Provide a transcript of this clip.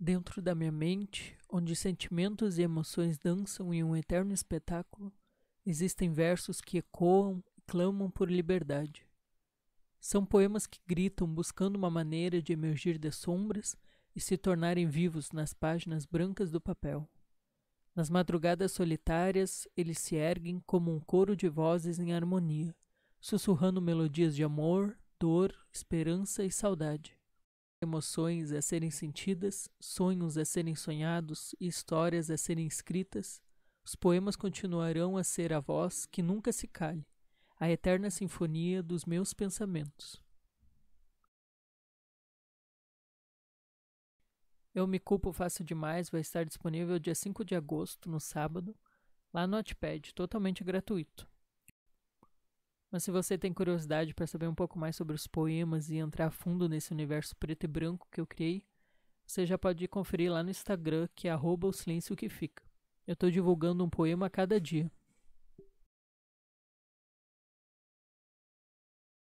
Dentro da minha mente, onde sentimentos e emoções dançam em um eterno espetáculo, existem versos que ecoam e clamam por liberdade. São poemas que gritam buscando uma maneira de emergir das sombras e se tornarem vivos nas páginas brancas do papel. Nas madrugadas solitárias, eles se erguem como um coro de vozes em harmonia, sussurrando melodias de amor, dor, esperança e saudade emoções a serem sentidas, sonhos a serem sonhados e histórias a serem escritas, os poemas continuarão a ser a voz que nunca se cale, a eterna sinfonia dos meus pensamentos. Eu Me Culpo Faço Demais vai estar disponível dia 5 de agosto, no sábado, lá no Notepad, totalmente gratuito. Mas se você tem curiosidade para saber um pouco mais sobre os poemas e entrar a fundo nesse universo preto e branco que eu criei, você já pode conferir lá no Instagram, que é o silêncio que fica. Eu estou divulgando um poema a cada dia.